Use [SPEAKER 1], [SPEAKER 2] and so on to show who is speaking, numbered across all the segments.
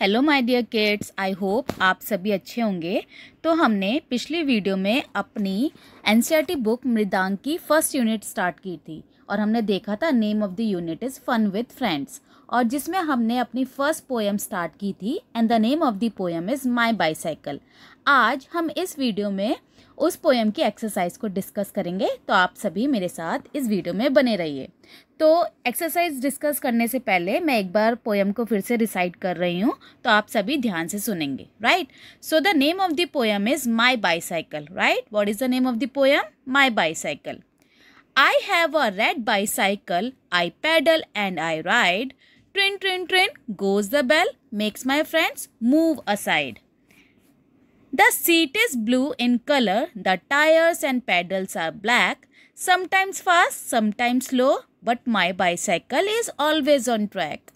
[SPEAKER 1] Hello my dear kids I hope आप सभी अच्छे होंगे तो हमने पिछली वीडियो में अपनी एन बुक मृदांग की फर्स्ट यूनिट स्टार्ट की थी और हमने देखा था name of the unit is fun with friends और जिसमें हमने अपनी फर्स्ट पोएम स्टार्ट की थी and the name of the poem is my bicycle आज हम इस वीडियो में उस पोएम की एक्सरसाइज को डिस्कस करेंगे तो आप सभी मेरे साथ इस वीडियो में बने रहिए तो एक्सरसाइज डिस्कस करने से पहले मैं एक बार पोएम को फिर से रिसाइट कर रही हूँ तो आप सभी ध्यान से सुनेंगे right so the name of the poem is my bicycle right what is the name of the poem my bicycle a red bicycle I pedal and I ride tring tring tring goes the bell makes my friends move aside The seat is blue in color. The tires and pedals are black. Sometimes fast, sometimes slow, but my bicycle is always on track.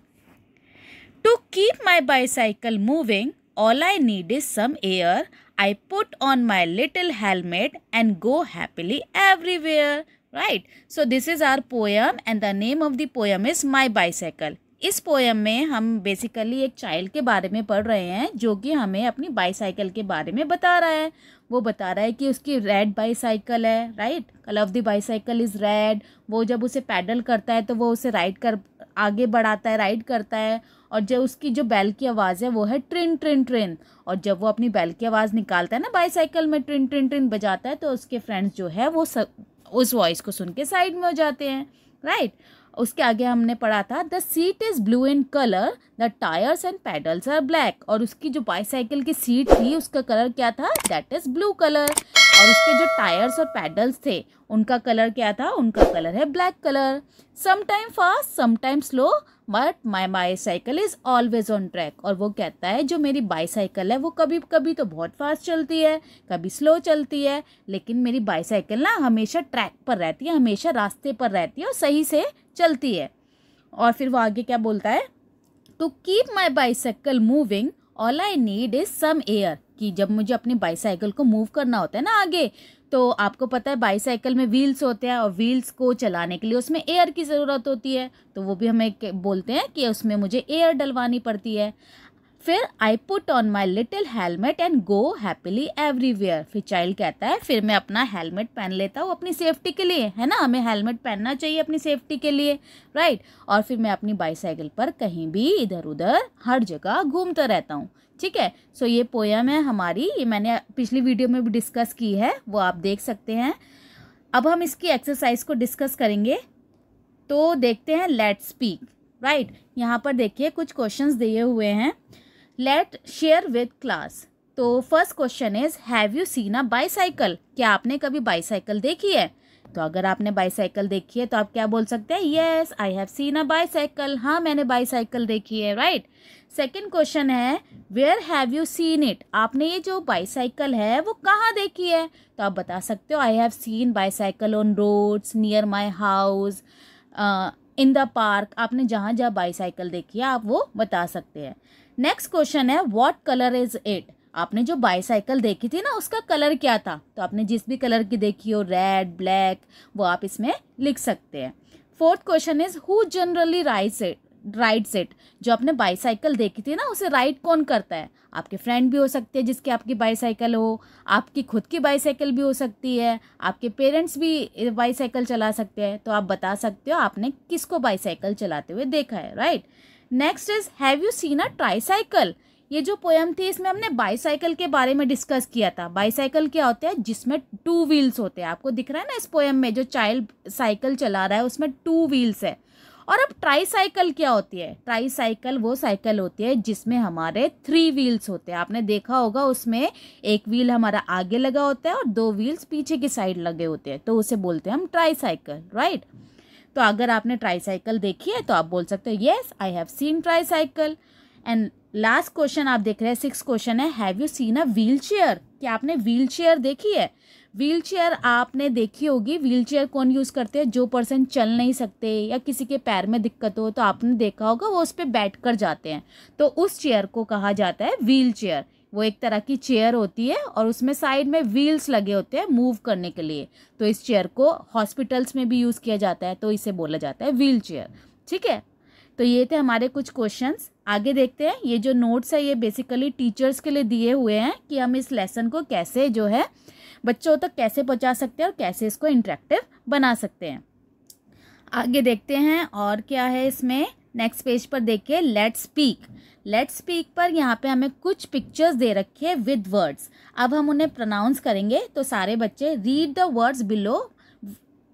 [SPEAKER 1] To keep my bicycle moving, all I need is some air. I put on my little helmet and go happily everywhere. Right? So this is our poem and the name of the poem is My Bicycle. इस poem में हम basically एक child के बारे में पढ़ रहे हैं जो कि हमें अपनी बाईसाइकिल के बारे में बता रहा है वो बता रहा है कि उसकी रेड बाईसाइकिल है right colour of the bicycle is red वो जब उसे पैडल करता है तो वो उसे राइड कर आगे बढ़ाता है राइड करता है और जब उसकी जो बैल की आवाज़ है वो है ट्रिन ट्रिन ट्रिन और जब वो अपनी बैल की आवाज़ निकालता है ना बाईसाइकिल में ट्रिन ट्रिन ट्रिन बजाता है तो उसके फ्रेंड्स जो है वो स, उस वॉइस को सुन के साइड में हो जाते हैं राइट right? उसके आगे हमने पढ़ा था the seat is blue in colour the tyres and pedals are black और उसकी जो बाईसाइकिल की सीट थी उसका कलर क्या था दैट इज़ ब्लू कलर और उसके जो टायर्स और पैडल्स थे उनका कलर क्या था उनका कलर है black colour sometime fast sometime slow but my bicycle is always on track और वो कहता है जो मेरी बाईसाइकिल है वो कभी कभी तो बहुत फास्ट चलती है कभी स्लो चलती है लेकिन मेरी बाईसाइकिल ना हमेशा ट्रैक पर रहती है हमेशा रास्ते पर रहती है और सही से चलती है और फिर वो आगे क्या बोलता है to keep my bicycle moving all I need is some air कि जब मुझे अपने बाईसाइकिल को मूव करना होता है ना आगे तो आपको पता है बाईसाइकिल में व्हील्स होते हैं और व्हील्स को चलाने के लिए उसमें एयर की ज़रूरत होती है तो वो भी हमें बोलते हैं कि उसमें मुझे एयर डलवानी पड़ती है फिर I put on my little helmet and go happily everywhere फिर चाइल्ड कहता है फिर मैं अपना हेलमेट पहन लेता हूँ अपनी सेफ्टी के लिए है ना हमें हेलमेट पहनना चाहिए अपनी सेफ्टी के लिए राइट और फिर मैं अपनी बाईसाइकिल पर कहीं भी इधर उधर हर जगह घूमता रहता हूँ ठीक है सो ये पोयम है हमारी ये मैंने पिछली वीडियो में भी डिस्कस की है वो आप देख सकते हैं अब हम इसकी एक्सरसाइज को डिस्कस करेंगे तो देखते हैं लेट स्पीक राइट यहाँ पर देखिए कुछ क्वेश्चंस दिए हुए हैं लेट शेयर विद क्लास तो first question is have you seen a bicycle क्या आपने कभी बाईसाइकिल देखी है तो अगर आपने बाईसाइकिल देखी है तो आप क्या बोल सकते हैं yes I have seen a bicycle हाँ मैंने बाईसाइकिल देखी है राइट सेकेंड क्वेश्चन है where have you seen it आपने ये जो बाईसाइकिल है वो कहाँ देखी है तो आप बता सकते हो I have seen bicycle on roads near my house in the park आपने जहाँ जहाँ बाईसाइकिल देखी है आप वो बता सकते हैं नेक्स्ट क्वेश्चन है वॉट कलर इज़ इट आपने जो बाईसाइकिल देखी थी ना उसका कलर क्या था तो आपने जिस भी कलर की देखी हो रेड ब्लैक वो आप इसमें लिख सकते हैं fourth question is who generally ride right set जो आपने बाईसाइकिल देखी थी ना उसे राइट कौन करता है आपके फ्रेंड भी हो सकते हैं जिसकी आपकी बाईसाइकिल हो आपकी खुद की बाईसाइकिल भी हो सकती है आपके पेरेंट्स भी बाईसाइकिल चला सकते हैं तो आप बता सकते हो आपने किसको बाईसाइकिल चलाते हुए देखा है right next is have you seen a tricycle ये जो पोयम थी इसमें हमने बाईसाइकिल के बारे में डिस्कस किया था बाईसाइकिल क्या होता है जिसमें टू व्हील्स होते हैं आपको दिख रहा है ना इस पोएम में जो चाइल्ड साइकिल चला रहा है उसमें टू व्हील्स है और अब ट्राई साइकिल क्या होती है ट्राई साइकिल वो साइकिल होती है जिसमें हमारे थ्री व्हील्स होते हैं आपने देखा होगा उसमें एक व्हील हमारा आगे लगा होता है और दो व्हील्स पीछे की साइड लगे होते हैं तो उसे बोलते हैं हम ट्राई साइकिल राइट तो अगर आपने ट्राई साइकिल देखी है तो आप बोल सकते हो yes I have seen tricycle and last question आप देख रहे हैं सिक्स क्वेश्चन है have you seen a wheelchair क्या आपने व्हील चेयर देखी है व्हील चेयर आपने देखी होगी व्हील चेयर कौन यूज़ करते हैं जो पर्सन चल नहीं सकते या किसी के पैर में दिक्कत हो तो आपने देखा होगा वो उस पर बैठ कर जाते हैं तो उस चेयर को कहा जाता है व्हील चेयर वो एक तरह की चेयर होती है और उसमें साइड में व्हील्स लगे होते हैं मूव करने के लिए तो इस चेयर को हॉस्पिटल्स में भी यूज़ किया जाता है तो इसे बोला जाता है व्हील चेयर ठीक है तो ये थे हमारे कुछ क्वेश्चंस आगे देखते हैं ये जो नोट्स है ये बेसिकली टीचर्स के लिए दिए हुए हैं कि हम इस लेसन को कैसे जो है बच्चों तक कैसे पहुंचा सकते हैं और कैसे इसको इंटरेक्टिव बना सकते हैं आगे देखते हैं और क्या है इसमें नेक्स्ट पेज पर देखिए लेट स्पीक लेट स्पीक पर यहाँ पे हमें कुछ पिक्चर्स दे रखे हैं विद वर्ड्स अब हम उन्हें प्रोनाउंस करेंगे तो सारे बच्चे read the words below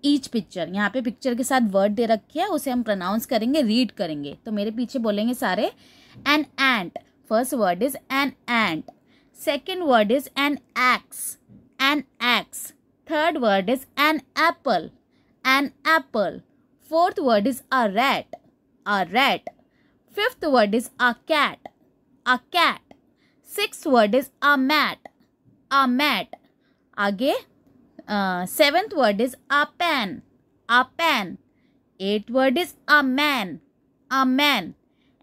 [SPEAKER 1] each picture यहाँ पे पिक्चर के साथ वर्ड दे रखे हैं उसे हम प्रोनाउंस करेंगे रीड करेंगे तो मेरे पीछे बोलेंगे सारे an ant first word is an ant second word is an ox an ox third word is an apple an apple fourth word is a rat a rat fifth word is a cat a cat six word is a mat a mat आगे seventh word is a pen a pen eight word is a man a man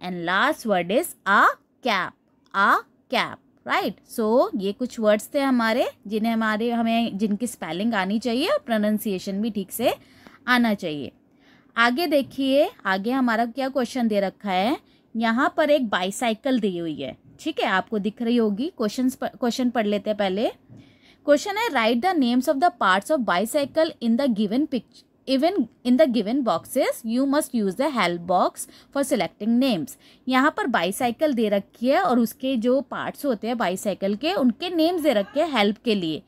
[SPEAKER 1] and last word is a cap a cap right right. So so, ये कुछ words थे हमारे जिन्हें हमारे हमें जिनकी spelling आनी चाहिए और प्रोनाउंसिएशन भी ठीक से आना चाहिए आगे देखिए आगे हमारा क्या क्वेश्चन दे रखा है यहाँ पर एक बाईसाइकिल दी हुई है ठीक है आपको दिख रही होगी क्वेश्चन क्वेश्चन पढ़ लेते हैं पहले क्वेश्चन है right the names of the parts of bicycle in the given picture even in the given boxes you must use the help box for selecting names यहाँ पर बाईसाइकिल दे रखी है और उसके जो पार्ट्स होते हैं बाईसाइकिल के उनके नेम्स दे रखे हैं हेल्प के लिए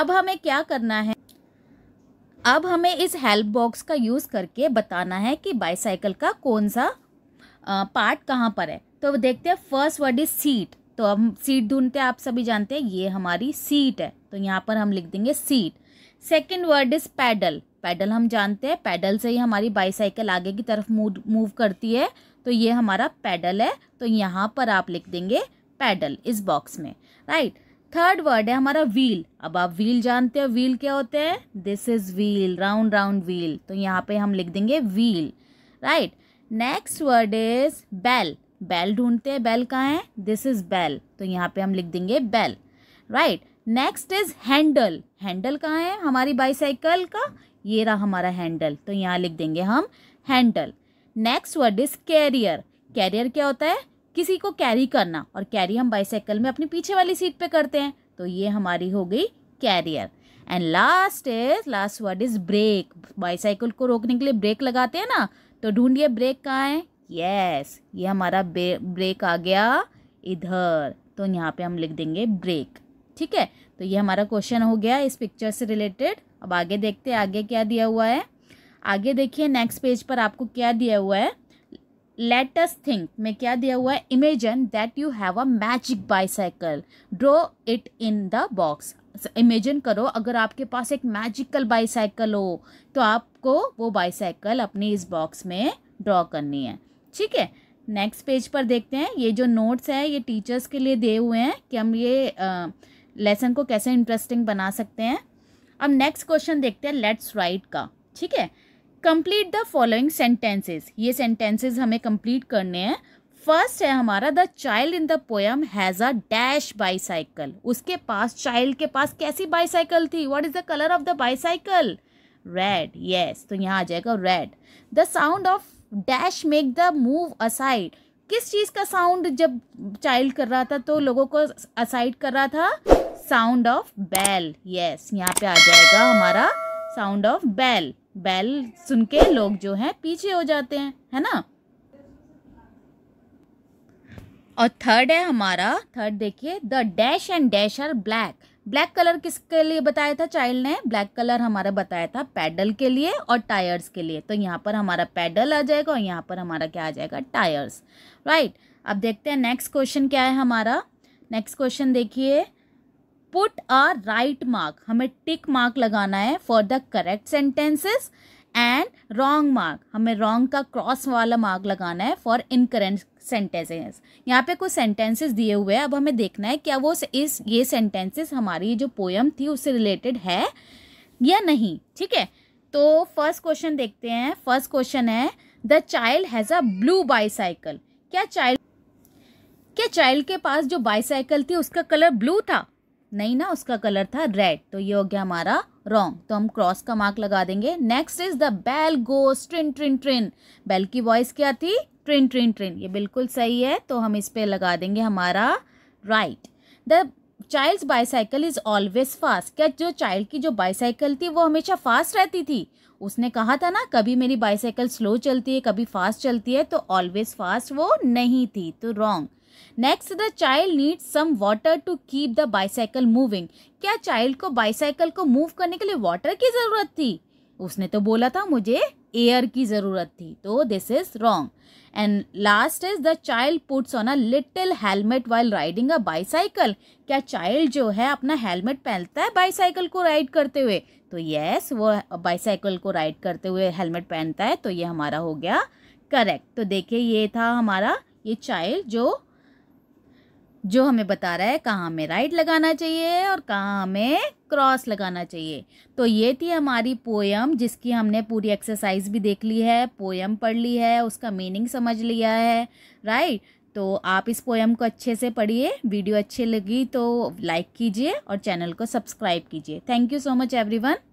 [SPEAKER 1] अब हमें क्या करना है अब हमें इस हेल्प बॉक्स का यूज़ करके बताना है कि बाईसाइकिल का कौन सा पार्ट कहाँ पर है तो देखते हैं फर्स्ट वर्ड इज सीट तो हम सीट ढूंढते हैं आप सभी जानते हैं ये हमारी सीट है तो यहाँ पर हम लिख देंगे seat second word is pedal pedal हम जानते हैं पैडल से ही हमारी बाईसाइकिल आगे की तरफ मूव मूव करती है तो ये हमारा पैडल है तो यहाँ पर आप लिख देंगे पैडल इस बॉक्स में राइट थर्ड वर्ड है हमारा व्हील अब आप व्हील जानते हो व्हील क्या होते हैं this is wheel round round wheel तो यहाँ पे हम लिख देंगे wheel right next word is bell bell ढूंढते हैं बेल कहाँ है दिस इज बेल तो यहाँ पे हम लिख देंगे bell right next is handle handle कहाँ है हमारी बाईसाइकिल का ये रहा हमारा हैंडल तो यहाँ लिख देंगे हम handle next word is carrier carrier क्या होता है किसी को कैरी करना और कैरी हम बाईसाइकिल में अपनी पीछे वाली सीट पे करते हैं तो ये हमारी हो गई carrier and last is last word is brake bicycle को रोकने के लिए ब्रेक लगाते हैं ना तो ढूंढिए ब्रेक कहाँ है यस ये हमारा ब्रेक आ गया इधर तो यहाँ पे हम लिख देंगे ब्रेक ठीक है तो ये हमारा क्वेश्चन हो गया इस पिक्चर से रिलेटेड अब आगे देखते हैं आगे क्या दिया हुआ है आगे देखिए नेक्स्ट पेज पर आपको क्या दिया हुआ है लेटेस्ट थिंक में क्या दिया हुआ है imagine that you have a magic bicycle draw it in the box imagine करो अगर आपके पास एक मैजिकल बाईसाइकिल हो तो आपको वो बाईसाइकिल अपनी इस बॉक्स में ड्रॉ करनी है ठीक है नेक्स्ट पेज पर देखते हैं ये जो नोट्स है ये टीचर्स के लिए दिए हुए हैं कि हम ये आ, लेसन को कैसे इंटरेस्टिंग बना सकते हैं अब नेक्स्ट क्वेश्चन देखते हैं लेट्स राइट का ठीक है कंप्लीट द फॉलोइंग सेंटेंसेस ये सेंटेंसेस हमें कंप्लीट करने हैं फर्स्ट है हमारा the child in the poem has a dash bicycle उसके पास चाइल्ड के पास कैसी बाईसाइकिल थी what is the colour of the bicycle red yes तो यहाँ आ जाएगा red the sound of dash make the move aside किस चीज़ का साउंड जब चाइल्ड कर रहा था तो लोगों को असाइड कर रहा था साउंड ऑफ बैल यस यहाँ पे आ जाएगा हमारा साउंड ऑफ बैल बैल सुन के लोग जो हैं पीछे हो जाते हैं है ना और थर्ड है हमारा थर्ड देखिए the dash and dash are black black colour किसके लिए बताया था चाइल्ड ने ब्लैक कलर हमारा बताया था पैडल के लिए और टायर्स के लिए तो यहाँ पर हमारा पैडल आ जाएगा और यहाँ पर हमारा क्या आ जाएगा टायर्स राइट अब देखते हैं नेक्स्ट क्वेश्चन क्या है हमारा नेक्स्ट क्वेश्चन देखिए पुट आ राइट मार्क हमें टिक मार्क लगाना है for the correct sentences and wrong mark हमें रॉन्ग का क्रॉस वाला मार्क लगाना है फॉर इनकरेंट सेंटेंसेस यहाँ पे कुछ सेंटेंसेस दिए हुए हैं अब हमें देखना है क्या वो इस ये सेंटेंसेस हमारी जो पोयम थी उससे रिलेटेड है या नहीं ठीक है तो फर्स्ट क्वेश्चन देखते हैं फर्स्ट क्वेश्चन है the child has a blue bicycle क्या चाइल्ड क्या चाइल्ड के पास जो बाईसाइकिल थी उसका कलर ब्लू था नहीं ना उसका कलर था रेड तो ये हो गया हमारा रॉन्ग तो हम क्रॉस का मार्क लगा देंगे next is the bell goes tring tring tring bell की वॉइस क्या थी ट्रिन ट्रिन ट्रिन ये बिल्कुल सही है तो हम इस पर लगा देंगे हमारा right the child's bicycle is always fast क्या जो चाइल्ड की जो बाईसाइकिल थी वो हमेशा फास्ट रहती थी उसने कहा था ना कभी मेरी बाईसाइकिल स्लो चलती है कभी फास्ट चलती है तो ऑलवेज फास्ट वो नहीं थी तो wrong next the child needs some water to keep the bicycle moving क्या चाइल्ड को बाईसाइकिल को मूव करने के लिए वाटर की ज़रूरत थी उसने तो बोला था मुझे एयर की ज़रूरत थी तो this is wrong and last is the child puts on a little helmet while riding a bicycle क्या चाइल्ड जो है अपना हेलमेट पहनता है बाईसाइकिल को राइड करते हुए तो यस वो बाईसाइकिल को राइड करते हुए हेलमेट पहनता है तो ये हमारा हो गया करेक्ट तो देखिए ये था हमारा ये चाइल्ड जो जो हमें बता रहा है कहाँ हमें राइट लगाना चाहिए और कहाँ हमें क्रॉस लगाना चाहिए तो ये थी हमारी पोयम जिसकी हमने पूरी एक्सरसाइज भी देख ली है पोयम पढ़ ली है उसका मीनिंग समझ लिया है राइट तो आप इस पोयम को अच्छे से पढ़िए वीडियो अच्छी लगी तो लाइक कीजिए और चैनल को सब्सक्राइब कीजिए thank you so much every